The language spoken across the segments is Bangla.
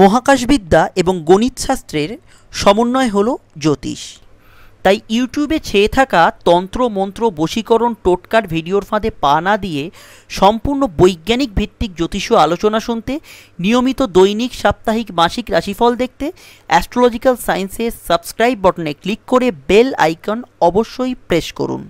মহাকাশবিদ্যা এবং গণিতশাস্ত্রের সমন্বয় হলো জ্যোতিষ তাই ইউটিউবে ছেয়ে থাকা তন্ত্র মন্ত্র বশীকরণ টোটকার ভিডিওর ফাঁদে পা না দিয়ে সম্পূর্ণ বৈজ্ঞানিক ভিত্তিক জ্যোতিষ আলোচনা শুনতে নিয়মিত দৈনিক সাপ্তাহিক মাসিক রাশিফল দেখতে অ্যাস্ট্রোলজিক্যাল সায়েন্সের সাবস্ক্রাইব বটনে ক্লিক করে বেল আইকন অবশ্যই প্রেস করুন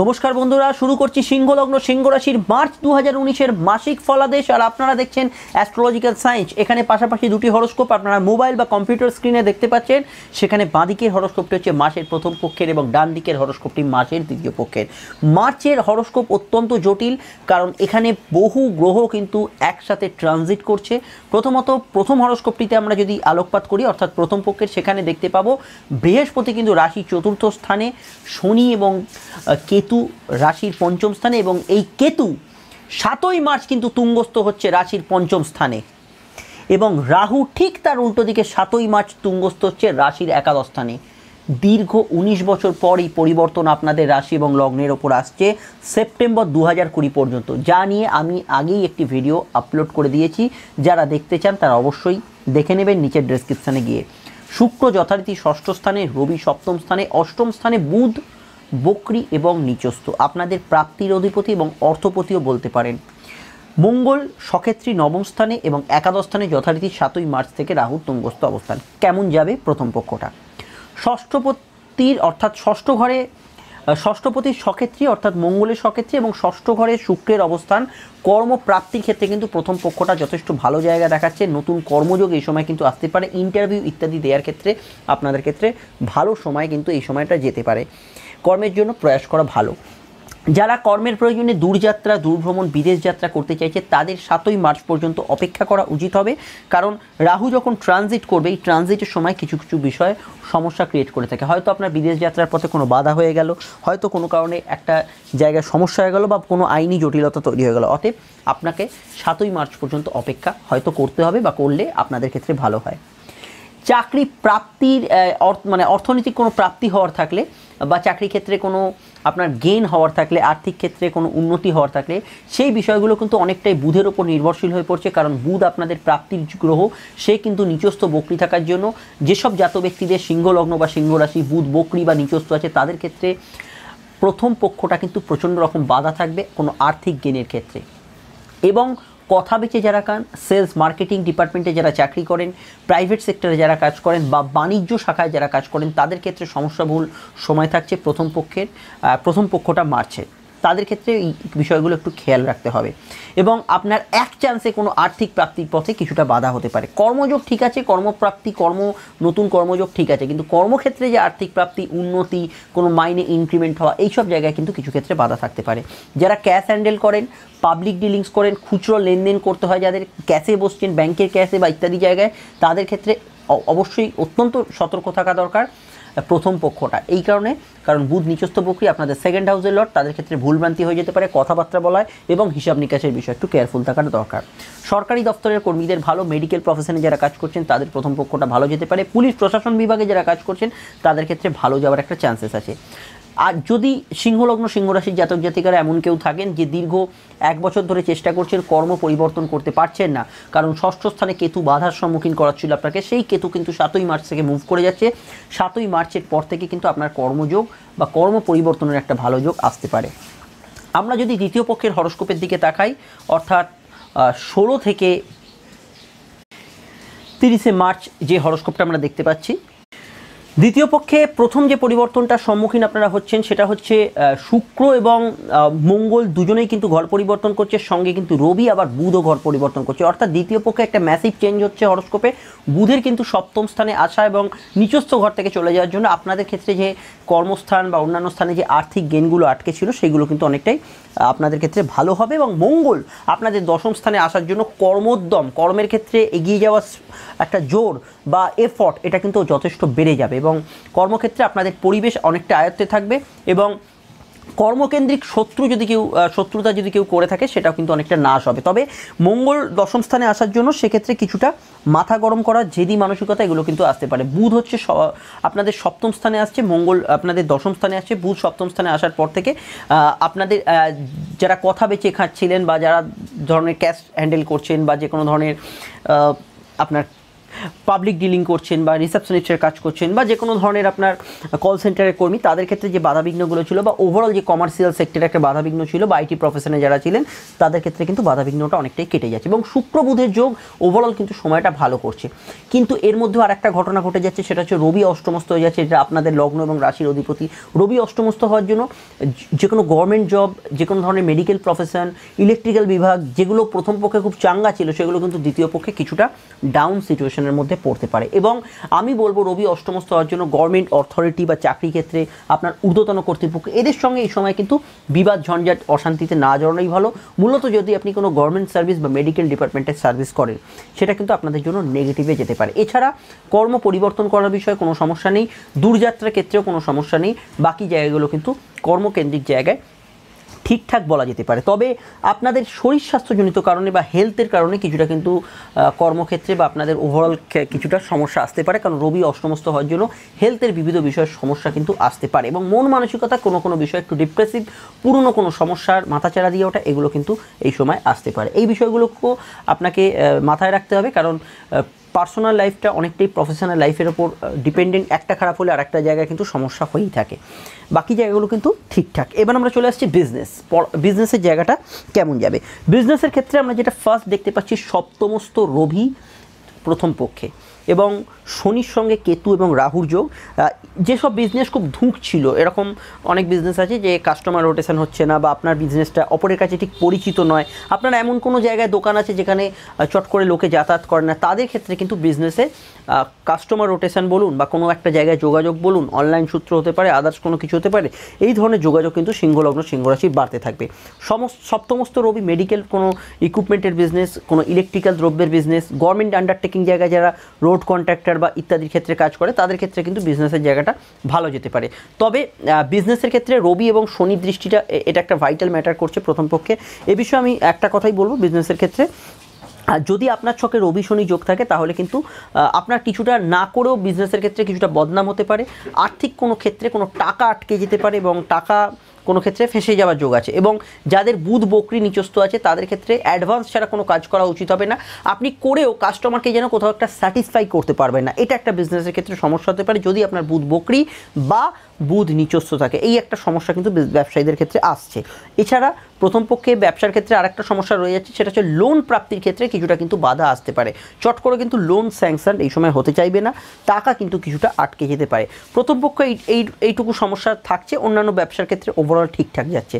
নমস্কার বন্ধুরা শুরু করছি সিংহলগ্ন সিংহ রাশির মার্চ দু হাজার উনিশের মাসিক ফলাদেশ আর আপনারা দেখছেন অ্যাস্ট্রোলজিক্যাল সায়েন্স এখানে পাশাপাশি দুটি হরস্কোপ আপনারা মোবাইল বা কম্পিউটার স্ক্রিনে দেখতে পাচ্ছেন সেখানে বাঁদিকের হরস্কোপটি হচ্ছে মাসের প্রথম পক্ষের এবং ডান দিকের হরস্কোপটি মাসের দ্বিতীয় পক্ষের মার্চের হরস্কোপ অত্যন্ত জটিল কারণ এখানে বহু গ্রহ কিন্তু একসাথে ট্রানজিট করছে প্রথমত প্রথম হরস্কোপটিতে আমরা যদি আলোকপাত করি অর্থাৎ প্রথম পক্ষের সেখানে দেখতে পাবো বৃহস্পতি কিন্তু রাশি চতুর্থ স্থানে শনি এবং কেতু রাশির পঞ্চম স্থানে এবং এই কেতু সাতই মার্চ কিন্তু তুঙ্গস্থ হচ্ছে রাশির পঞ্চম স্থানে এবং রাহু ঠিক তার উল্টো দিকে সাতই মার্চ তুঙ্গস্থ হচ্ছে রাশির একাদশ স্থানে দীর্ঘ ১৯ বছর পর এই পরিবর্তন আপনাদের রাশি এবং লগ্নের ওপর আসছে সেপ্টেম্বর দু হাজার কুড়ি পর্যন্ত যা নিয়ে আমি আগেই একটি ভিডিও আপলোড করে দিয়েছি যারা দেখতে চান তারা অবশ্যই দেখে নেবেন নিচের ডেসক্রিপশানে গিয়ে শুক্র যথারীতি ষষ্ঠ স্থানে রবি সপ্তম স্থানে অষ্টম স্থানে বুধ বক্রি এবং নিচস্থ আপনাদের প্রাপ্তির অধিপতি এবং অর্থপতিও বলতে পারেন মঙ্গল সক্ষেত্রী নবম স্থানে এবং একাদশ স্থানে যথারীতি সাতই মার্চ থেকে রাহু তুঙ্গস্থ অবস্থান কেমন যাবে প্রথম পক্ষটা ষষ্ঠপতির অর্থাৎ ষষ্ঠ ঘরে ষষ্ঠপতির সক্ষেত্রী অর্থাৎ মঙ্গলের সক্ষেত্রী এবং ষষ্ঠ ঘরে শুক্রের অবস্থান কর্মপ্রাপ্তির ক্ষেত্রে কিন্তু প্রথম পক্ষটা যথেষ্ট ভালো জায়গা দেখাচ্ছে নতুন কর্মযোগ এই সময় কিন্তু আসতে পারে ইন্টারভিউ ইত্যাদি দেওয়ার ক্ষেত্রে আপনাদের ক্ষেত্রে ভালো সময় কিন্তু এই সময়টা যেতে পারে কর্মের জন্য প্রয়াস করা ভালো যারা কর্মের প্রয়োজনে দূরযাত্রা দূরভ্রমণ বিদেশ যাত্রা করতে চাইছে তাদের সাতই মার্চ পর্যন্ত অপেক্ষা করা উচিত হবে কারণ রাহু যখন ট্রানজিট করবে এই ট্রানজিটের সময় কিছু কিছু বিষয় সমস্যা ক্রিয়েট করে থাকে হয়তো আপনার বিদেশ যাত্রার পথে কোনো বাধা হয়ে গেল হয়তো কোনো কারণে একটা জায়গায় সমস্যা হয়ে গেলো বা কোনো আইনি জটিলতা তৈরি হয়ে গেল অতএব আপনাকে সাতই মার্চ পর্যন্ত অপেক্ষা হয়তো করতে হবে বা করলে আপনাদের ক্ষেত্রে ভালো হয় চাকরি প্রাপ্তির মানে অর্থনৈতিক কোনো প্রাপ্তি হওয়ার থাকলে বা চাকরি ক্ষেত্রে কোনো আপনার গেন হওয়ার থাকলে আর্থিক ক্ষেত্রে কোনো উন্নতি হওয়ার থাকলে সেই বিষয়গুলো কিন্তু অনেকটাই বুধের ওপর নির্ভরশীল হয়ে পড়ছে কারণ বুধ আপনাদের প্রাপ্তির গ্রহ সে কিন্তু নিচস্থ বকরি থাকার জন্য যেসব জাত ব্যক্তিদের সিংহ লগ্ন বা সিংহ রাশি বুধ বকরি বা নিচস্থ আছে তাদের ক্ষেত্রে প্রথম পক্ষটা কিন্তু প্রচণ্ড রকম বাধা থাকবে কোনো আর্থিক গেনের ক্ষেত্রে এবং কথা বেচে যারা কান সেলস মার্কেটিং ডিপার্টমেন্টে যারা চাকরি করেন প্রাইভেট সেক্টরে যারা কাজ করেন বা বাণিজ্য শাখায় যারা কাজ করেন তাদের ক্ষেত্রে সমস্যাবহুল সময় থাকছে প্রথম পক্ষের প্রথম পক্ষটা মারছে তাদের ক্ষেত্রে এই বিষয়গুলো একটু খেয়াল রাখতে হবে এবং আপনার এক চান্সে কোনো আর্থিক প্রাপ্তির পথে কিছুটা বাধা হতে পারে কর্মযোগ ঠিক আছে কর্মপ্রাপ্তি কর্ম নতুন কর্মযোগ ঠিক আছে কিন্তু কর্মক্ষেত্রে যে আর্থিক প্রাপ্তি উন্নতি কোনো মাইনে ইনক্রিমেন্ট হওয়া এইসব জায়গায় কিন্তু কিছু ক্ষেত্রে বাধা থাকতে পারে যারা ক্যাশ হ্যান্ডেল করেন পাবলিক ডিলিংস করেন খুচরো লেনদেন করতে হয় যাদের ক্যাশে বসছেন ব্যাংকের ক্যাশে বা ইত্যাদি জায়গায় তাদের ক্ষেত্রে অবশ্যই অত্যন্ত সতর্ক থাকা দরকার প্রথম পক্ষটা এই কারণে কারণ বুধ নিচস্থ বকরি আপনাদের সেকেন্ড হাউসের লট তাদের ক্ষেত্রে ভুলভ্রান্তি হয়ে যেতে পারে কথাবার্তা বলায় এবং হিসাব নিকাশের বিষয় একটু কেয়ারফুল থাকার দরকার সরকারি দপ্তরের কর্মীদের ভালো মেডিকেল প্রফেশনে যারা কাজ করছেন তাদের প্রথম পক্ষটা ভালো যেতে পারে পুলিশ প্রশাসন বিভাগে যারা কাজ করছেন তাদের ক্ষেত্রে ভালো যাওয়ার একটা চান্সেস আছে আর যদি সিংহলগ্ন সিংহরাশির জাতক জাতিকারা এমন কেউ থাকেন যে দীর্ঘ এক বছর ধরে চেষ্টা করছেন কর্ম পরিবর্তন করতে পারছেন না কারণ ষষ্ঠ স্থানে কেতু বাধার সম্মুখীন করাচ্ছিল আপনাকে সেই কেতু কিন্তু সাতই মার্চ থেকে মুভ করে যাচ্ছে সাতই মার্চের পর থেকে কিন্তু আপনার কর্মযোগ বা কর্ম পরিবর্তনের একটা ভালো যোগ আসতে পারে আমরা যদি দ্বিতীয় পক্ষের হরস্কোপের দিকে তাকাই অর্থাৎ ষোলো থেকে তিরিশে মার্চ যে হরস্কোপটা আমরা দেখতে পাচ্ছি দ্বিতীয় পক্ষে প্রথম যে পরিবর্তনটার সম্মুখীন আপনারা হচ্ছেন সেটা হচ্ছে শুক্র এবং মঙ্গল দুজনেই কিন্তু ঘর পরিবর্তন করছে সঙ্গে কিন্তু রবি আবার বুধও ঘর পরিবর্তন করছে অর্থাৎ দ্বিতীয় পক্ষে একটা ম্যাসিভ চেঞ্জ হচ্ছে হরস্কোপে বুধের কিন্তু সপ্তম স্থানে আসা এবং নিচস্থ ঘর থেকে চলে যাওয়ার জন্য আপনাদের ক্ষেত্রে যে কর্মস্থান বা অন্যান্য স্থানে যে আর্থিক গেনগুলো আটকে ছিল সেগুলো কিন্তু অনেকটাই আপনাদের ক্ষেত্রে ভালো হবে এবং মঙ্গল আপনাদের দশম স্থানে আসার জন্য কর্মোদ্যম কর্মের ক্ষেত্রে এগিয়ে যাওয়ার একটা জোর বা এফর্ট এটা কিন্তু যথেষ্ট বেড়ে যাবে এবং কর্মক্ষেত্রে আপনাদের পরিবেশ অনেকটা আয়ত্তে থাকবে এবং কর্মকেন্দ্রিক শত্রু যদি কেউ শত্রুতা যদি কেউ করে থাকে সেটাও কিন্তু অনেকটা নাশ হবে তবে মঙ্গল দশম স্থানে আসার জন্য সেক্ষেত্রে কিছুটা মাথা গরম করা জেদি মানসিকতা এগুলো কিন্তু আসতে পারে বুধ হচ্ছে আপনাদের সপ্তম স্থানে আসছে মঙ্গল আপনাদের দশম স্থানে আসছে বুধ সপ্তম স্থানে আসার পর থেকে আপনাদের যারা কথা বেঁচে খাচ্ছিলেন বা যারা ধরনের ক্যাশ হ্যান্ডেল করছেন বা যে কোনো ধরনের আপনার পাবলিক ডিলিং করছেন বা রিসেপশনিস্টের কাজ করছেন বা যে কোনো ধরনের আপনার কল সেন্টারের কর্মী তাদের ক্ষেত্রে যে বাধাবিঘ্নগুলো ছিল বা ওভারঅল যে কমার্শিয়াল সেক্টরে একটা বাধাবিঘ্ন ছিল বা আইটি প্রফেশনে যারা ছিলেন তাদের ক্ষেত্রে কিন্তু বাধাবিঘ্নটা অনেকটাই কেটে যাচ্ছে এবং শুক্রবুধের যোগ ওভারঅল কিন্তু সময়টা ভালো করছে কিন্তু এর মধ্যে আর একটা ঘটনা ঘটে যাচ্ছে সেটা হচ্ছে রবি অষ্টমস্ত হয়ে যাচ্ছে এটা আপনাদের লগ্ন এবং রাশির অধিপতি রবি অষ্টমস্ত হওয়ার জন্য যে কোনো গভর্নমেন্ট জব যে কোনো ধরনের মেডিকেল প্রফেশন ইলেকট্রিক্যাল বিভাগ যেগুলো প্রথম পক্ষে খুব চাঙ্গা ছিল সেগুলো কিন্তু দ্বিতীয় পক্ষে কিছুটা ডাউন সিচুয়েশন অপশনের মধ্যে পড়তে পারে এবং আমি বলবো রবি অষ্টম হওয়ার জন্য গভর্নমেন্ট অথরিটি বা চাকরি ক্ষেত্রে আপনার ঊর্ধ্বতন কর্তৃপক্ষ এদের সঙ্গে এই সময় কিন্তু বিবাদ ঝঞ্ঝাট অশান্তিতে না জড়ানোই ভালো মূলত যদি আপনি কোনো গভর্নমেন্ট সার্ভিস বা মেডিকেল ডিপার্টমেন্টের সার্ভিস করেন সেটা কিন্তু আপনাদের জন্য নেগেটিভে যেতে পারে এছাড়া কর্ম পরিবর্তন করার বিষয়ে কোনো সমস্যা নেই দূরযাত্রার ক্ষেত্রেও কোনো সমস্যা নেই বাকি জায়গাগুলো কিন্তু কর্মকেন্দ্রিক জায়গায় ঠিকঠাক বলা যেতে পারে তবে আপনাদের শরীর স্বাস্থ্যজনিত কারণে বা হেলথের কারণে কিছুটা কিন্তু কর্মক্ষেত্রে বা আপনাদের ওভারঅল কিছুটা সমস্যা আসতে পারে কারণ রবি অষ্টমস্ত হওয়ার জন্য হেলথের বিবিধ বিষয়ের সমস্যা কিন্তু আসতে পারে এবং মন মানসিকতা কোনো কোনো বিষয় একটু ডিপ্রেসিভ পুরনো কোনো সমস্যার মাথাচাড়া দিয়ে ওঠা এগুলো কিন্তু এই সময় আসতে পারে এই বিষয়গুলোকেও আপনাকে মাথায় রাখতে হবে কারণ পার্সোনাল লাইফটা অনেকটাই প্রফেশনাল লাইফের ওপর ডিপেন্ডেন্ট একটা খারাপ হলে আর একটা জায়গায় কিন্তু সমস্যা হয়েই থাকে বাকি জায়গাগুলো কিন্তু ঠিকঠাক এবার আমরা চলে আসছি বিজনেস বিজনেসের জায়গাটা কেমন যাবে বিজনেসের ক্ষেত্রে আমরা যেটা ফার্স্ট দেখতে পাচ্ছি সপ্তমস্ত রবি প্রথম পক্ষে এবং শনির সঙ্গে কেতু এবং রাহুর যোগ যেসব বিজনেস খুব ধুঁক ছিল এরকম অনেক বিজনেস আছে যে কাস্টমার রোটেশন হচ্ছে না বা আপনার বিজনেসটা অপরের কাছে ঠিক পরিচিত নয় আপনার এমন কোনো জায়গায় দোকান আছে যেখানে চট করে লোকে যাতায়াত করে না তাদের ক্ষেত্রে কিন্তু বিজনেসে কাস্টমার রোটেশন বলুন বা কোনো একটা জায়গায় যোগাযোগ বলুন অনলাইন সূত্র হতে পারে আদার্স কোনো কিছু হতে পারে এই ধরনের যোগাযোগ কিন্তু সিংহলগ্ন সিংহরাশি বাড়তে থাকবে সমস্ত সপ্তমস্ত রবি মেডিকেল কোনো ইকুইপমেন্টের বিজনেস কোনো ইলেকট্রিক্যাল দ্রব্যের বিজনেস গভর্নমেন্ট আন্ডারটেকিং জায়গায় যারা রোড রোড কন্ট্রাক্টর বা ইত্যাদির ক্ষেত্রে কাজ করে তাদের ক্ষেত্রে কিন্তু বিজনেসের জায়গাটা ভালো যেতে পারে তবে বিজনেসের ক্ষেত্রে রবি এবং শনি দৃষ্টিটা এটা একটা ভাইটাল ম্যাটার করছে প্রথম পক্ষে এ বিষয়ে আমি একটা কথাই বলবো বিজনেসের ক্ষেত্রে আর যদি আপনার ছকে রবি শনি যোগ থাকে তাহলে কিন্তু আপনার কিছুটা না করেও বিজনেসের ক্ষেত্রে কিছুটা বদনাম হতে পারে আর্থিক কোনো ক্ষেত্রে কোনো টাকা আটকে যেতে পারে এবং টাকা কোনো ক্ষেত্রে ফেঁসে যাওয়ার যোগ আছে এবং যাদের বুধ বকরি নিচস্থ আছে তাদের ক্ষেত্রে অ্যাডভান্স ছাড়া কোনো কাজ করা উচিত হবে না আপনি করেও কাস্টমারকে যেন কোথাও একটা স্যাটিসফাই করতে পারবেন না এটা একটা বিজনেসের ক্ষেত্রে সমস্যা হতে পারে যদি আপনার বুধ বকরি বা বুধ নিচস্ব থাকে এই একটা সমস্যা কিন্তু ব্যবসায়ীদের ক্ষেত্রে আসছে এছাড়া প্রথম পক্ষে ব্যবসার ক্ষেত্রে আরেকটা সমস্যা রয়ে যাচ্ছে সেটা হচ্ছে লোন প্রাপ্তির ক্ষেত্রে কিছুটা কিন্তু বাধা আসতে পারে চট করে কিন্তু লোন স্যাংশন এই সময় হতে চাইবে না টাকা কিন্তু কিছুটা আটকে যেতে পারে প্রথম পক্ষে এই এইটুকু সমস্যা থাকছে অন্যান্য ব্যবসার ক্ষেত্রে ওভারঅল ঠিকঠাক যাচ্ছে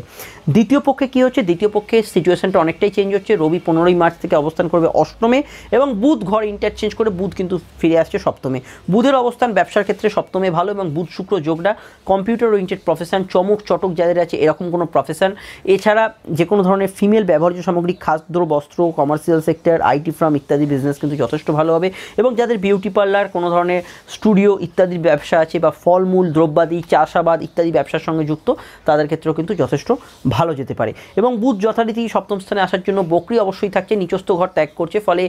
দ্বিতীয় পক্ষে কী হচ্ছে দ্বিতীয় পক্ষে সিচুয়েশনটা অনেকটাই চেঞ্জ হচ্ছে রবি পনেরোই মার্চ থেকে অবস্থান করবে অষ্টমে এবং বুধ ঘর ইন্টারচেঞ্জ করে বুধ কিন্তু ফিরে আসছে সপ্তমে বুধের অবস্থান ব্যবসার ক্ষেত্রে সপ্তমে ভালো এবং বুধ শুক্র যোগটা কম্পিউটার ওরিয়েন্টেড প্রফেশন চমক চটক যাদের আছে এরকম কোনো প্রফেশন এছাড়া যে কোনো ধরনের ফিমেল ব্যবহার্য সামগ্রী খাদ্য বস্ত্র কমার্শিয়াল সেক্টর আইটি ফার্ম ইত্যাদি বিজনেস কিন্তু যথেষ্ট ভালো হবে এবং যাদের বিউটি পার্লার কোনো ধরনের স্টুডিও ইত্যাদির ব্যবসা আছে বা ফলমূল দ্রব্যাদি চাষাবাদ ইত্যাদি ব্যবসার সঙ্গে যুক্ত তাদের ক্ষেত্রেও কিন্তু যথেষ্ট ভালো যেতে পারে এবং বুধ যথারীতি সপ্তম স্থানে আসার জন্য বকরি অবশ্যই থাকছে নিচস্থ ঘর ত্যাগ করছে ফলে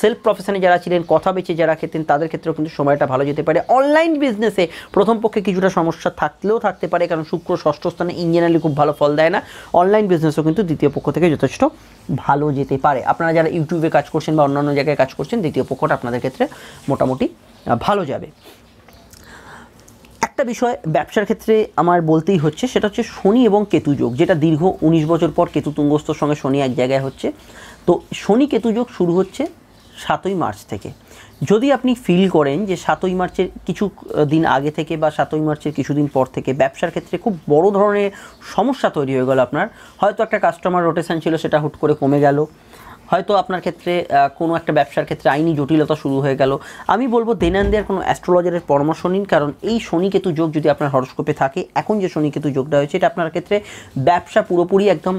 সেলফ প্রফেশনে যারা ছিলেন কথা বেচে যারা খেতেন তাদের ক্ষেত্রেও কিন্তু সময়টা ভালো যেতে পারে অনলাইন বিজনেসে প্রথম পক্ষে কিছুটা সমস্যা থাকলেও থাকতে পারে কারণ শুক্র ষষ্ঠ স্থানে ইঞ্জিনিয়ারিং খুব ভালো ফল দেয় না অনলাইন বিজনেসও কিন্তু দ্বিতীয় পক্ষ থেকে যথেষ্ট ভালো যেতে পারে আপনারা যারা ইউটিউবে কাজ করছেন বা অন্যান্য জায়গায় কাজ করছেন দ্বিতীয় পক্ষটা আপনাদের ক্ষেত্রে মোটামুটি ভালো যাবে একটা বিষয় ব্যবসার ক্ষেত্রে আমার বলতেই হচ্ছে সেটা হচ্ছে শনি এবং কেতু যোগ যেটা দীর্ঘ ১৯ বছর পর কেতু তুঙ্গস্থর সঙ্গে শনি এক জায়গায় হচ্ছে তো শনি কেতু যোগ শুরু হচ্ছে সাতই মার্চ থেকে যদি আপনি ফিল করেন যে সাতই মার্চের কিছু দিন আগে থেকে বা সাতই মার্চের কিছুদিন পর থেকে ব্যবসার ক্ষেত্রে খুব বড় ধরনের সমস্যা তৈরি হয়ে গেল আপনার হয়তো একটা কাস্টমার রোটেশান ছিল সেটা হুট করে কমে গেল হয়তো আপনার ক্ষেত্রে কোনো একটা ব্যবসার ক্ষেত্রে আইনি জটিলতা শুরু হয়ে গেল আমি বলবো দেনান্দের কোনো অ্যাস্ট্রোলজারের পরামর্শ নিন কারণ এই শনিকেতু যোগ যদি আপনার হরস্কোপে থাকে এখন যে শনিকেতু যোগটা হয়েছে এটা আপনার ক্ষেত্রে ব্যবসা পুরোপুরি একদম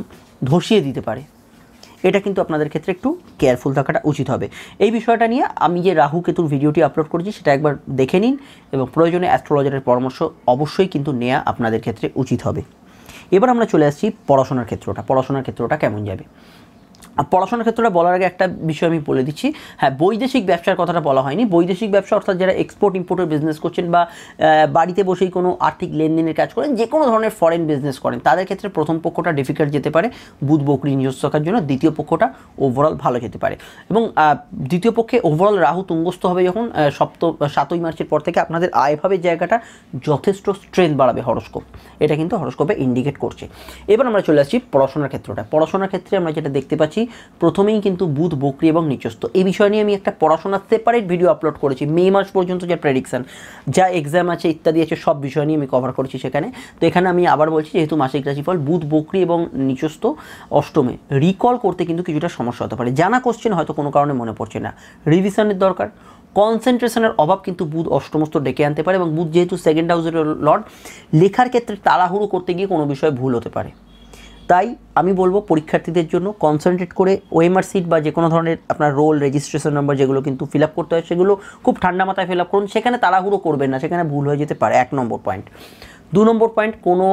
ধসিয়ে দিতে পারে এটা কিন্তু আপনাদের ক্ষেত্রে একটু কেয়ারফুল থাকাটা উচিত হবে এই বিষয়টা নিয়ে আমি যে রাহু কেতুর ভিডিওটি আপলোড করেছি সেটা একবার দেখে নিন এবং প্রয়োজনে অ্যাস্ট্রোলজারের পরামর্শ অবশ্যই কিন্তু নেওয়া আপনাদের ক্ষেত্রে উচিত হবে এবার আমরা চলে আসছি পড়াশোনার ক্ষেত্রটা পড়াশোনার ক্ষেত্রটা কেমন যাবে আর পড়াশোনার ক্ষেত্রটা বলার আগে একটা বিষয় আমি বলে দিচ্ছি হ্যাঁ বৈদেশিক ব্যবসার কথাটা বলা হয়নি বৈদেশিক ব্যবসা অর্থাৎ যারা এক্সপোর্ট ইম্পোর্টের বিজনেস করছেন বা বাড়িতে বসেই কোনো আর্থিক লেনদেনের কাজ করেন যে কোনো ধরনের ফরেন বিজনেস করেন তাদের ক্ষেত্রে প্রথম পক্ষটা ডিফিকাল্ট যেতে পারে বুধ বকরি নিজস্ব থাকার জন্য দ্বিতীয় পক্ষটা ওভারঅল ভালো যেতে পারে এবং দ্বিতীয় পক্ষে ওভারঅল রাহু তুঙ্গস্ত হবে যখন সপ্ত সাতই মার্চের পর থেকে আপনাদের আয়ভাবে জায়গাটা যথেষ্ট স্ট্রেংথ বাড়াবে হরস্কোপ এটা কিন্তু হরস্কোপে ইন্ডিকেট করছে এবার আমরা চলে আসছি পড়াশোনার ক্ষেত্রটা পড়াশোনার ক্ষেত্রে আমরা যেটা দেখতে পাচ্ছি প্রথমেই কিন্তু বুধ বকরি এবং নিচস্থ এই বিষয় নিয়ে আমি একটা পড়াশোনার সেপারেট ভিডিও আপলোড করেছি মে মাস পর্যন্ত যে প্রেডিকশান যা এক্সাম আছে ইত্যাদি আছে সব বিষয় নিয়ে আমি কভার করেছি সেখানে তো এখানে আমি আবার বলছি যেহেতু মাসিক রাশিফল বুধ বকরি এবং নিচস্থ অষ্টমে রিকল করতে কিন্তু কিছুটা সমস্যা হতে পারে জানা কোশ্চেন হয়তো কোনো কারণে মনে পড়ছে না রিভিশনের দরকার কনসেন্ট্রেশনের অভাব কিন্তু বুধ অষ্টমস্ত ডেকে আনতে পারে এবং বুধ যেহেতু সেকেন্ড হাউসের লর্ড লেখার ক্ষেত্রে তাড়াহুড়ো করতে গিয়ে কোনো বিষয়ে ভুল হতে পারে তাই আমি বলবো পরীক্ষার্থীদের জন্য কনসেন্ট্রেট করে ওএমআর সিট বা যে কোনো ধরনের আপনার রোল রেজিস্ট্রেশন নাম্বার যেগুলো কিন্তু ফিল আপ করতে হয় সেগুলো খুব ঠান্ডা মাথায় ফিল আপ করুন সেখানে তাড়াহুড়ো করবেন না সেখানে ভুল হয়ে যেতে পারে এক নম্বর পয়েন্ট দু নম্বর পয়েন্ট কোনো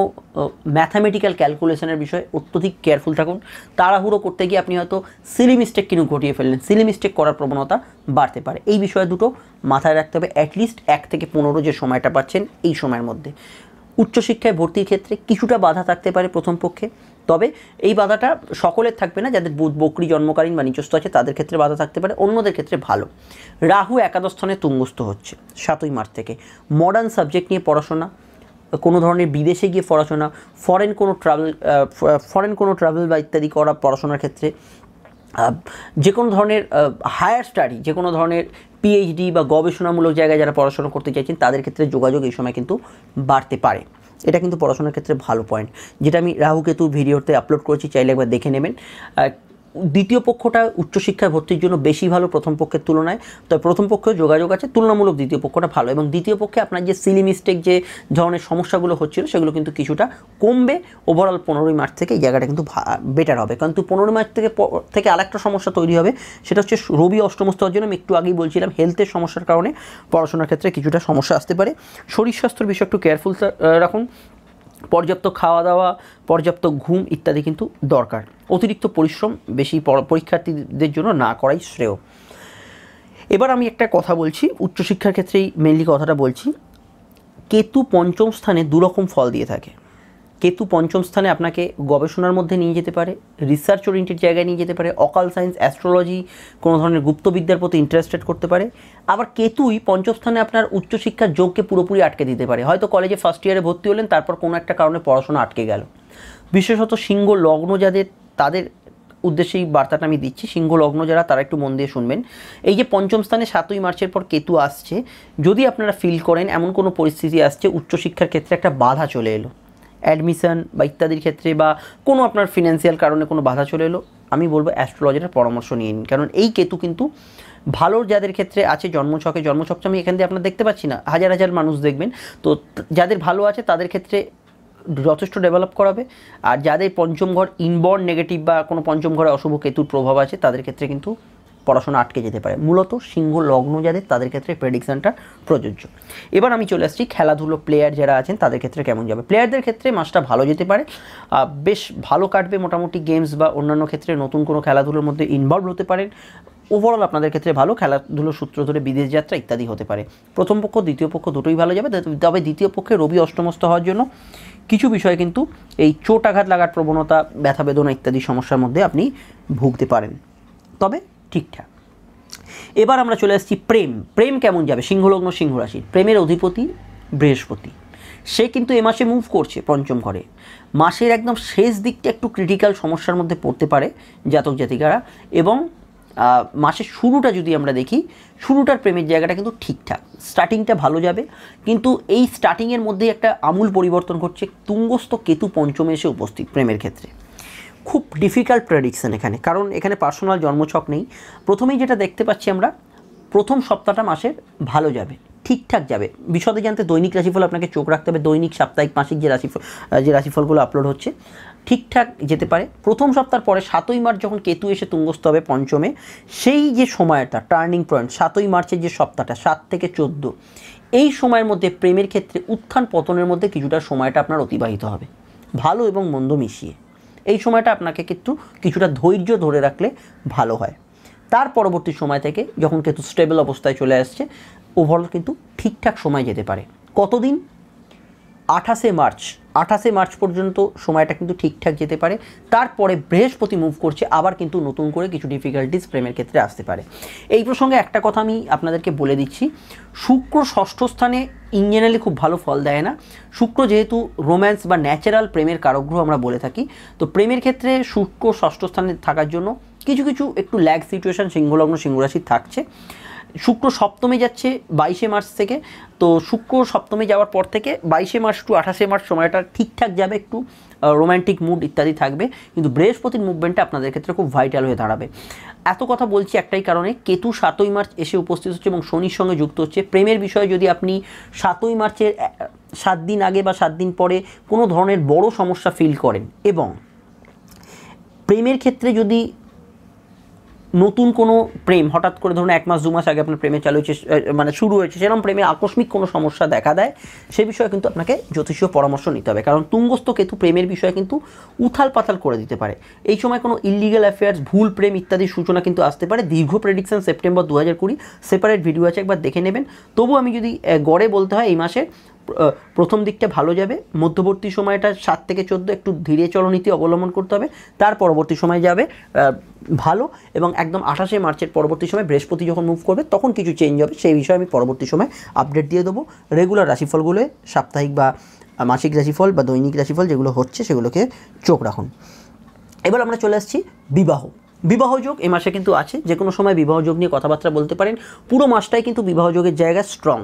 ম্যাথামেটিক্যাল ক্যালকুলেশনের বিষয়ে অত্যধিক কেয়ারফুল থাকুন তাড়াহুড়ো করতে গিয়ে আপনি হয়তো সিলি মিস্টেক কিন্তু ঘটিয়ে ফেললেন সিলি মিস্টেক করার প্রবণতা বাড়তে পারে এই বিষয়ে দুটো মাথায় রাখতে হবে অ্যাটলিস্ট এক থেকে পনেরো যে সময়টা পাচ্ছেন এই সময়ের মধ্যে উচ্চশিক্ষায় ভর্তির ক্ষেত্রে কিছুটা বাধা থাকতে পারে প্রথম পক্ষে তবে এই বাধাটা সকলের থাকবে না যাদের বুধ বকরি জন্মকালীন বা নিজস্ব আছে তাদের ক্ষেত্রে বাধা থাকতে পারে অন্যদের ক্ষেত্রে ভালো রাহু একাদশ স্থানে তুঙ্গস্থ হচ্ছে সাতই মার্চ থেকে মডার্ন সাবজেক্ট নিয়ে পড়াশোনা কোনো ধরনের বিদেশে গিয়ে পড়াশোনা ফরেন কোনো ট্রাভেল ফরেন কোনো ট্রাভেল বা ইত্যাদি করা পড়াশোনার ক্ষেত্রে যে কোনো ধরনের হায়ার স্টাডি যে কোনো ধরনের পিএইচডি বা গবেষণামূলক জায়গায় যারা পড়াশোনা করতে চাইছেন তাদের ক্ষেত্রে যোগাযোগ এই সময় কিন্তু বাড়তে পারে এটা কিন্তু পড়াশোনার ক্ষেত্রে ভালো পয়েন্ট যেটা আমি রাহু কেতু ভিডিওতে আপলোড করেছি চাইলে একবার দেখে নেবেন দ্বিতীয় পক্ষটা উচ্চশিক্ষায় ভর্তির জন্য বেশি ভালো প্রথম পক্ষের তুলনায় তবে প্রথম পক্ষেও যোগাযোগ আছে তুলনামূলক দ্বিতীয় পক্ষটা ভালো এবং দ্বিতীয় পক্ষে আপনার যে সিলি মিস্টেক যে ধরনের সমস্যাগুলো হচ্ছিল সেগুলো কিন্তু কিছুটা কমবে ওভারঅল পনেরোই মার্চ থেকে এই জায়গাটা কিন্তু বেটার হবে কারণ তো পনেরোই মার্চ থেকে থেকে আরেকটা সমস্যা তৈরি হবে সেটা হচ্ছে রবি অষ্টমস্তর জন্য আমি একটু আগেই বলছিলাম হেলথের সমস্যার কারণে পড়াশোনার ক্ষেত্রে কিছুটা সমস্যা আসতে পারে শরীর স্বাস্থ্যের বিষয়ে একটু কেয়ারফুল রাখুন পর্যাপ্ত খাওয়া দাওয়া পর্যাপ্ত ঘুম ইত্যাদি কিন্তু দরকার অতিরিক্ত পরিশ্রম বেশি পরীক্ষার্থীদের জন্য না করাই শ্রেয় এবার আমি একটা কথা বলছি উচ্চশিক্ষার ক্ষেত্রেই মেনলি কথাটা বলছি কেতু পঞ্চম স্থানে দুরকম ফল দিয়ে থাকে কেতু পঞ্চম স্থানে আপনাকে গবেষণার মধ্যে নিয়ে যেতে পারে রিসার্চ ওরিয়েন্টেড জায়গায় নিয়ে যেতে পারে অকাল সায়েন্স অ্যাস্ট্রোলজি কোনো ধরনের গুপ্তবিদ্যার প্রতি ইন্টারেস্টেড করতে পারে আবার কেতুই পঞ্চম স্থানে আপনার উচ্চশিক্ষার যোগকে পুরোপুরি আটকে দিতে পারে হয়তো কলেজে ফার্স্ট ইয়ারে ভর্তি হলেন তারপর কোনো একটা কারণে পড়াশোনা আটকে গেল বিশেষত সিংহ লগ্ন যাদের তাদের উদ্দেশ্যে এই বার্তাটা আমি দিচ্ছি সিংহ লগ্ন যারা তারা একটু মন দিয়ে শুনবেন এই যে পঞ্চম স্থানে সাতই মার্চের পর কেতু আসছে যদি আপনারা ফিল করেন এমন কোনো পরিস্থিতি আসছে উচ্চশিক্ষার ক্ষেত্রে একটা বাধা চলে এলো অ্যাডমিশন বা ইত্যাদির ক্ষেত্রে বা কোনো আপনার ফিনান্সিয়াল কারণে কোনো বাধা চলে এলো আমি বলবো অ্যাস্ট্রোলজিটার পরামর্শ নিয়ে নিন কারণ এই কেতু কিন্তু ভালো যাদের ক্ষেত্রে আছে জন্মছকে জন্মছকটা আমি এখান দিয়ে আপনার দেখতে পাচ্ছি না হাজার হাজার মানুষ দেখবেন তো যাদের ভালো আছে তাদের ক্ষেত্রে যথেষ্ট ডেভেলপ করাবে আর যাদের পঞ্চম ঘর ইনবর্ন নেগেটিভ বা কোনো পঞ্চম ঘরে অশুভ কেতুর প্রভাব আছে তাদের ক্ষেত্রে কিন্তু পড়াশোনা আটকে যেতে পারে মূলত সিংহ লগ্ন যাদের তাদের ক্ষেত্রে প্রেডিকশানটা প্রযোজ্য এবার আমি চলে আসছি খেলাধুলো প্লেয়ার যারা আছেন তাদের ক্ষেত্রে কেমন যাবে প্লেয়ারদের ক্ষেত্রে মাসটা ভালো যেতে পারে বেশ ভালো কাটবে মোটামুটি গেমস বা অন্যান্য ক্ষেত্রে নতুন কোনো খেলাধুলোর মধ্যে ইনভলভ হতে পারেন ওভারঅল আপনাদের ক্ষেত্রে ভালো খেলাধুলোর সূত্র ধরে বিদেশ যাত্রা ইত্যাদি হতে পারে প্রথম পক্ষ দ্বিতীয় পক্ষ দুটোই ভালো যাবে তবে দ্বিতীয় পক্ষে রবি অষ্টমস্ত হওয়ার জন্য কিছু বিষয়ে কিন্তু এই চোট আঘাত লাগার প্রবণতা ব্যথা বেদনা ইত্যাদি সমস্যার মধ্যে আপনি ভুগতে পারেন তবে ঠিকঠাক এবার আমরা চলে আসছি প্রেম প্রেম কেমন যাবে সিংহলগ্ন সিংহ রাশি প্রেমের অধিপতি বৃহস্পতি সে কিন্তু এ মাসে মুভ করছে পঞ্চম ঘরে মাসের একদম শেষ দিকটা একটু ক্রিটিক্যাল সমস্যার মধ্যে পড়তে পারে জাতক জাতিকারা এবং মাসের শুরুটা যদি আমরা দেখি শুরুটার প্রেমের জায়গাটা কিন্তু ঠিকঠাক স্টার্টিংটা ভালো যাবে কিন্তু এই স্টার্টিংয়ের মধ্যেই একটা আমূল পরিবর্তন ঘটছে তুঙ্গস্থ কেতু পঞ্চমে এসে উপস্থিত প্রেমের ক্ষেত্রে খুব ডিফিকাল্ট প্রেডিকশান এখানে কারণ এখানে পার্সোনাল জন্মছক নেই প্রথমেই যেটা দেখতে পাচ্ছি আমরা প্রথম সপ্তাহটা মাসের ভালো যাবে ঠিকঠাক যাবে বিশদে জানতে দৈনিক রাশিফল আপনাকে চোখ রাখতে হবে দৈনিক সাপ্তাহিক মাসিক যে রাশিফল যে রাশিফলগুলো আপলোড হচ্ছে ঠিকঠাক যেতে পারে প্রথম সপ্তাহ পরে সাতই মার্চ যখন কেতু এসে তুঙ্গস্থ হবে পঞ্চমে সেই যে সময়টা টার্নিং পয়েন্ট সাতই মার্চের যে সপ্তাহটা সাত থেকে চোদ্দো এই সময়ের মধ্যে প্রেমের ক্ষেত্রে উত্থান পতনের মধ্যে কিছুটা সময়টা আপনার অতিবাহিত হবে ভালো এবং মন্দ মিশিয়ে এই সময়টা আপনাকে কিন্তু কিছুটা ধৈর্য ধরে রাখলে ভালো হয় তার পরবর্তী সময় থেকে যখন কিন্তু স্টেবল অবস্থায় চলে আসছে ওভারঅল কিন্তু ঠিকঠাক সময় যেতে পারে কতদিন আঠাশে মার্চ আঠাশে মার্চ পর্যন্ত সময়টা কিন্তু ঠিকঠাক যেতে পারে তারপরে বৃহস্পতি মুভ করছে আবার কিন্তু নতুন করে কিছু ডিফিকাল্টিস প্রেমের ক্ষেত্রে আসতে পারে এই প্রসঙ্গে একটা কথা আমি আপনাদেরকে বলে দিচ্ছি শুক্র ষষ্ঠ স্থানে ইন খুব ভালো ফল দেয় না শুক্র যেহেতু রোম্যান্স বা ন্যাচারাল প্রেমের কারগ্রহ আমরা বলে থাকি তো প্রেমের ক্ষেত্রে শুক্র ষষ্ঠ স্থানে থাকার জন্য কিছু কিছু একটু ল্যাগ সিচুয়েশান সিংহলগ্ন সিংহরাশি থাকছে শুক্র সপ্তমে যাচ্ছে বাইশে মার্চ থেকে তো শুক্র সপ্তমে যাওয়ার পর থেকে বাইশে মার্চ টু আঠাশে মার্চ সময়টা ঠিকঠাক যাবে একটু রোম্যান্টিক মুড ইত্যাদি থাকবে কিন্তু বৃহস্পতির মুভমেন্টটা আপনাদের ক্ষেত্রে খুব ভাইটাল হয়ে দাঁড়াবে এত কথা বলছি একটাই কারণে কেতু সাতই মার্চ এসে উপস্থিত হচ্ছে এবং শনির সঙ্গে যুক্ত হচ্ছে প্রেমের বিষয়ে যদি আপনি সাতই মার্চের সাত দিন আগে বা সাত দিন পরে কোনো ধরনের বড় সমস্যা ফিল করেন এবং প্রেমের ক্ষেত্রে যদি নতুন কোনো প্রেম হঠাৎ করে ধরুন এক মাস দু মাস আগে আপনার প্রেমে চালু হয়েছে মানে শুরু হয়েছে সেরকম প্রেমে আকস্মিক কোনো সমস্যা দেখা দেয় সে বিষয়ে কিন্তু আপনাকে জ্যোতিষীয় পরামর্শ নিতে হবে কারণ তুঙ্গস্ত কেতু প্রেমের বিষয়ে কিন্তু উথাল পাথাল করে দিতে পারে এই সময় কোনো ইলিগাল অ্যাফেয়ার্স ভুল প্রেম ইত্যাদির সূচনা কিন্তু আসতে পারে দীর্ঘ প্রেডিকশন সেপ্টেম্বর দু হাজার কুড়ি সেপারেট ভিডিও আছে একবার দেখে নেবেন তবু আমি যদি গড়ে বলতে হয় এই মাসে প্রথম দিকটা ভালো যাবে মধ্যবর্তী সময়টা সাত থেকে চোদ্দো একটু ধীরে চলনীতি অবলম্বন করতে হবে তার পরবর্তী সময় যাবে ভালো এবং একদম আঠাশে মার্চের পরবর্তী সময় বৃহস্পতি যখন মুভ করবে তখন কিছু চেঞ্জ হবে সেই বিষয়ে আমি পরবর্তী সময় আপডেট দিয়ে দেবো রেগুলার রাশিফলগুলো সাপ্তাহিক বা মাসিক রাশিফল বা দৈনিক রাশিফল যেগুলো হচ্ছে সেগুলোকে চোখ রাখুন এবার আমরা চলে আসছি বিবাহ বিবাহযোগ এ মাসে কিন্তু আছে যে কোনো সময় বিবাহযোগ নিয়ে কথাবার্তা বলতে পারেন পুরো মাসটাই কিন্তু বিবাহযোগের জায়গা স্ট্রং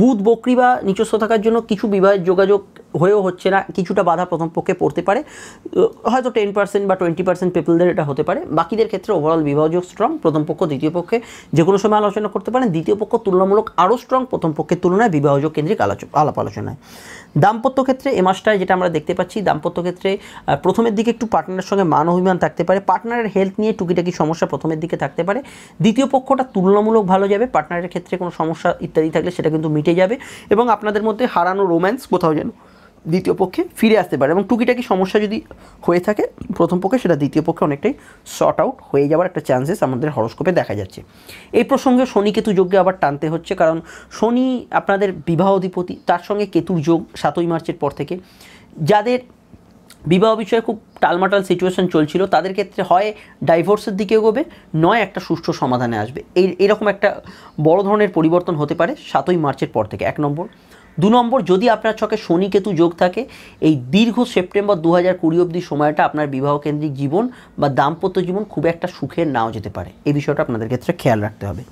বুধ বকরি বা নিচস্থ থাকার জন্য কিছু বিবাহের যোগাযোগ হয়েও হচ্ছে না কিছুটা বাধা প্রথম পক্ষে পড়তে পারে হয়তো টেন পার্সেন্ট বা টোয়েন্টি পার্সেন্ট পিপলদের এটা হতে পারে বাকিদের ক্ষেত্রে ওভারঅল বিভাজক স্ট্রং প্রথম পক্ষ দ্বিতীয় পক্ষে যে কোনো সময় আলোচনা করতে পারেন দ্বিতীয় পক্ষ তুলনামূলক আরও স্ট্রং প্রথম পক্ষের তুলনায় বিবাহযোগ কেন্দ্রিক আলাপ আলোচনায় দাম্পত্য ক্ষেত্রে এ মাসটায় যেটা আমরা দেখতে পাচ্ছি দাম্পত্য ক্ষেত্রে প্রথমের দিকে একটু পার্টনারের সঙ্গে মান অভিমান থাকতে পারে পার্টনারের হেলথ নিয়ে টুকিটাকি সমস্যা প্রথমের দিকে থাকতে পারে দ্বিতীয় পক্ষটা তুলনামূলক ভালো যাবে পার্টনারের ক্ষেত্রে কোনো সমস্যা ইত্যাদি থাকলে সেটা কিন্তু মিটে যাবে এবং আপনাদের মধ্যে হারানো রোম্যান্স কোথাও যেন দ্বিতীয় পক্ষে ফিরে আসতে পারে এবং টুকিটাকি সমস্যা যদি হয়ে থাকে প্রথম পক্ষে সেটা দ্বিতীয় পক্ষে অনেকটাই শর্ট আউট হয়ে যাওয়ার একটা চান্সেস আমাদের হরস্কোপে দেখা যাচ্ছে এই প্রসঙ্গে শনি কেতু যোগকে আবার টানতে হচ্ছে কারণ শনি আপনাদের বিবাহ অধিপতি তার সঙ্গে কেতুর যোগ সাতই মার্চের পর থেকে যাদের বিবাহ বিষয়ে খুব টালমাটাল সিচুয়েশন চলছিল তাদের ক্ষেত্রে হয় ডাইভোর্সের দিকে এগোবে নয় একটা সুষ্ঠু সমাধানে আসবে এই এরকম একটা বড় ধরনের পরিবর্তন হতে পারে সাতই মার্চের পর থেকে এক নম্বর দু নম্বর যদি আপনার ছকে শনি কেতু যোগ থাকে এই দীর্ঘ সেপ্টেম্বর দু হাজার কুড়ি অবধি সময়টা আপনার বিবাহকেন্দ্রিক জীবন বা দাম্পত্য জীবন খুব একটা সুখের নাও যেতে পারে এই বিষয়টা আপনাদের ক্ষেত্রে খেয়াল রাখতে হবে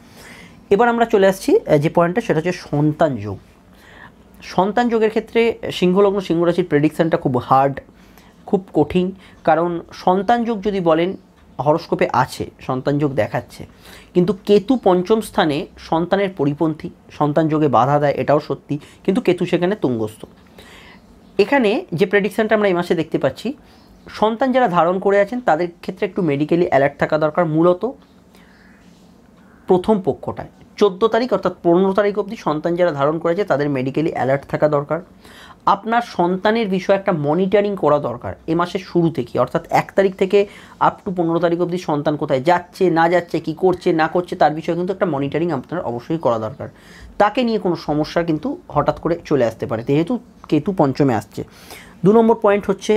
এবার আমরা চলে আসছি যে পয়েন্টটা সেটা হচ্ছে সন্তান যোগ সন্তান যোগের ক্ষেত্রে সিংহলগ্ন সিংহরাশির প্রেডিকশানটা খুব হার্ড খুব কঠিন কারণ সন্তান যোগ যদি বলেন হরস্কোপে আছে সন্তান যোগ দেখাচ্ছে কিন্তু কেতু পঞ্চম স্থানে সন্তানের পরিপন্থী সন্তান যোগে বাধা দেয় এটাও সত্যি কিন্তু কেতু সেখানে তুঙ্গস্থ এখানে যে প্রেডিকশানটা আমরা এই মাসে দেখতে পাচ্ছি সন্তান যারা ধারণ করে আছেন তাদের ক্ষেত্রে একটু মেডিকেলি অ্যালার্ট থাকা দরকার মূলত প্রথম পক্ষটায় চোদ্দো তারিখ অর্থাৎ পনেরো তারিখ অবধি সন্তান যারা ধারণ করেছে তাদের মেডিকেলি অ্যালার্ট থাকা দরকার আপনার সন্তানের বিষয়ে একটা মনিটরিং করা দরকার এ মাসের শুরু থেকে অর্থাৎ এক তারিখ থেকে আপ টু পনেরো তারিখ অবধি সন্তান কোথায় যাচ্ছে না যাচ্ছে কি করছে না করছে তার বিষয়ে কিন্তু একটা মনিটরিং আপনার অবশ্যই করা দরকার তাকে নিয়ে কোনো সমস্যা কিন্তু হঠাৎ করে চলে আসতে পারে যেহেতু কেতু পঞ্চমে আসছে দু নম্বর পয়েন্ট হচ্ছে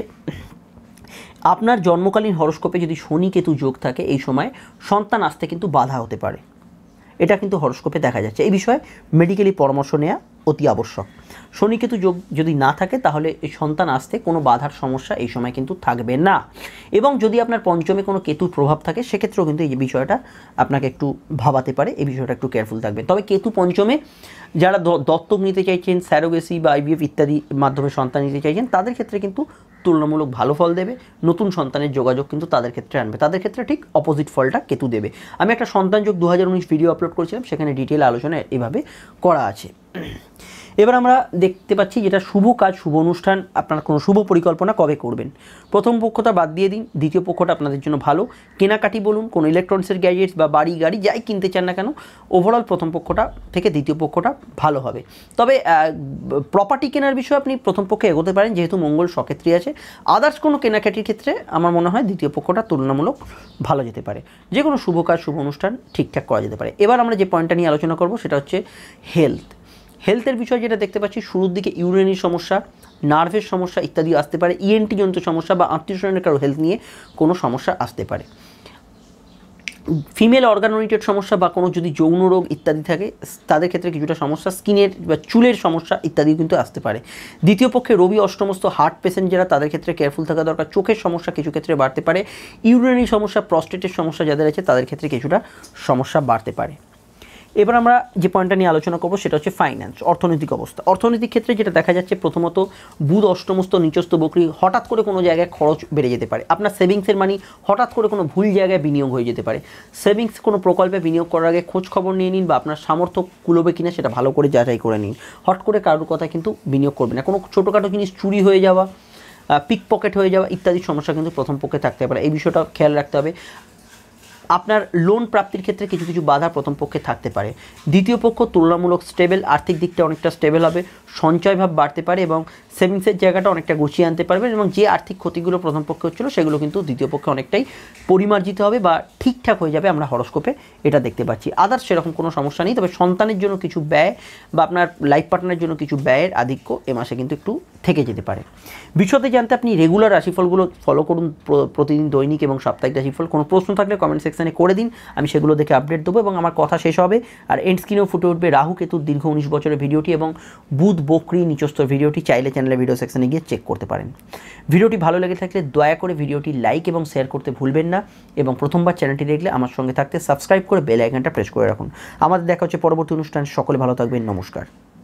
আপনার জন্মকালীন হরস্কোপে যদি শনি কেতু যোগ থাকে এই সময় সন্তান আসতে কিন্তু বাধা হতে পারে এটা কিন্তু হরস্কোপে দেখা যাচ্ছে এই বিষয়ে মেডিকেলি পরামর্শ নেওয়া অতি আবশ্যক শনিকেতু যোগ যদি না থাকে তাহলে সন্তান আসতে কোনো বাধার সমস্যা এই সময় কিন্তু থাকবে না এবং যদি আপনার পঞ্চমে কোনো কেতুর প্রভাব থাকে সেক্ষেত্রেও কিন্তু এই বিষয়টা আপনাকে একটু ভাবাতে পারে এই বিষয়টা একটু কেয়ারফুল থাকবে তবে কেতু পঞ্চমে যারা দত্তক নিতে চাইছেন স্যারোগেসি বা আইবিএফ ইত্যাদি মাধ্যমে সন্তান নিতে চাইছেন তাদের ক্ষেত্রে কিন্তু তুলনামূলক ভালো ফল দেবে নতুন সন্তানের যোগাযোগ কিন্তু তাদের ক্ষেত্রে আনবে তাদের ক্ষেত্রে ঠিক অপোজিট ফলটা কেতু দেবে আমি একটা সন্তান যোগ দু ভিডিও আপলোড করেছিলাম সেখানে ডিটেল আলোচনা এভাবে করা আছে এবার আমরা দেখতে পাচ্ছি যেটা শুভ কাজ শুভ অনুষ্ঠান আপনার কোনো শুভ পরিকল্পনা কবে করবেন প্রথম পক্ষটা বাদ দিয়ে দিন দ্বিতীয় পক্ষটা আপনাদের জন্য ভালো কেনাকাটি বলুন কোনো ইলেকট্রনিক্সের গ্যাজেটস বা বাড়ি গাড়ি যাই কিনতে চান না কেন ওভারঅল প্রথম পক্ষটা থেকে দ্বিতীয় পক্ষটা ভালো হবে তবে প্রপার্টি কেনার বিষয়ে আপনি প্রথম পক্ষে এগোতে পারেন যেহেতু মঙ্গল সক্ষেত্রী আছে আদার্স কোনো কেনাকাটির ক্ষেত্রে আমার মনে হয় দ্বিতীয় পক্ষটা তুলনামূলক ভালো যেতে পারে যে কোনো শুভ কাজ শুভ অনুষ্ঠান ঠিকঠাক করা যেতে পারে এবার আমরা যে পয়েন্টটা নিয়ে আলোচনা করব সেটা হচ্ছে হেলথ হেলথের বিষয়ে যেটা দেখতে পাচ্ছি শুরুর দিকে ইউরেনির সমস্যা নার্ভের সমস্যা ইত্যাদি আসতে পারে ইএনটি e জনিত সমস্যা বা আত্মীয় স্বজনের কারো হেলথ নিয়ে কোনো সমস্যা আসতে পারে ফিমেল অর্গানোরিটেড সমস্যা বা কোনো যদি যৌন রোগ ইত্যাদি থাকে তাদের ক্ষেত্রে কিছুটা সমস্যা স্কিনের বা চুলের সমস্যা ইত্যাদি কিন্তু আসতে পারে দ্বিতীয় পক্ষে রবি অষ্টমস্ত হার্ট পেশেন্ট যারা তাদের ক্ষেত্রে কেয়ারফুল থাকা দরকার চোখের সমস্যা কিছু ক্ষেত্রে বাড়তে পারে ইউরিনারি সমস্যা প্রস্টেটের সমস্যা যাদের আছে তাদের ক্ষেত্রে কিছুটা সমস্যা বাড়তে পারে এবার আমরা যে পয়েন্টটা নিয়ে আলোচনা করবো সেটা হচ্ছে ফাইন্যান্স অর্থনৈতিক অবস্থা অর্থনৈতিক ক্ষেত্রে যেটা দেখা যাচ্ছে প্রথমত বুধ অষ্টমস্ত নিচস্ত বকরি হঠাৎ করে কোনো জায়গায় খরচ বেড়ে যেতে পারে আপনার সেভিংসের মানি হঠাৎ করে কোনো ভুল জায়গায় বিনিয়োগ হয়ে যেতে পারে সেভিংস কোনো প্রকল্পে বিনিয়োগ করার আগে খোঁজ খবর নিয়ে নিন বা আপনার সামর্থ্য কুলবে কিনা সেটা ভালো করে যাচাই করে নিন হট করে কারোর কথা কিন্তু বিনিয়োগ করবে না কোনো ছোটোখাটো জিনিস চুরি হয়ে যাওয়া পিক পকেট হয়ে যাওয়া ইত্যাদি সমস্যা কিন্তু প্রথম পক্ষে থাকতে পারে এই বিষয়টা খেয়াল রাখতে হবে আপনার লোন প্রাপ্তির ক্ষেত্রে কিছু কিছু বাধা প্রথম পক্ষে থাকতে পারে দ্বিতীয় পক্ষ তুলনামূলক স্টেবল আর্থিক দিকটা অনেকটা স্টেবল হবে সঞ্চয় ভাব বাড়তে পারে এবং সেভিংসের জায়গাটা অনেকটা গুছিয়ে আনতে পারবেন এবং যে আর্থিক ক্ষতিগুলো প্রথম পক্ষে হচ্ছিলো সেগুলো কিন্তু দ্বিতীয় পক্ষে অনেকটাই পরিমার্জিত হবে বা ঠিকঠাক হয়ে যাবে আমরা হরস্কোপে এটা দেখতে পাচ্ছি আদার্স সেরকম কোনো সমস্যা নেই তবে সন্তানের জন্য কিছু ব্যয় বা আপনার লাইফ পার্টনারের জন্য কিছু ব্যয়ের আধিক্য এ মাসে কিন্তু একটু থেকে যেতে পারে বিশদে জানতে আপনি রেগুলার রাশিফলগুলো ফলো করুন প্রতিদিন দৈনিক এবং সাপ্তাহিক রাশিফল কোনো প্রশ্ন থাকলে কমেন্ট সেকশানে করে দিন আমি সেগুলো দেখে আপডেট দেবো এবং আমার কথা শেষ হবে আর এন্ড স্ক্রিনেও ফুটে উঠবে রাহু কেতুর দীর্ঘ উনিশ বছরের ভিডিওটি এবং বুধ বকরি নিচস্ত ভিডিওটি চাইলে চ্যানেলের ভিডিও সেকশানে গিয়ে চেক করতে পারেন ভিডিওটি ভালো লেগে থাকলে দয়া করে ভিডিওটি লাইক এবং শেয়ার করতে ভুলবেন না এবং প্রথমবার চ্যানেলটি দেখলে আমার সঙ্গে থাকতে সাবস্ক্রাইব করে বেল আইকনটা প্রেস করে রাখুন আমাদের দেখা হচ্ছে পরবর্তী অনুষ্ঠান সকলে ভালো থাকবেন নমস্কার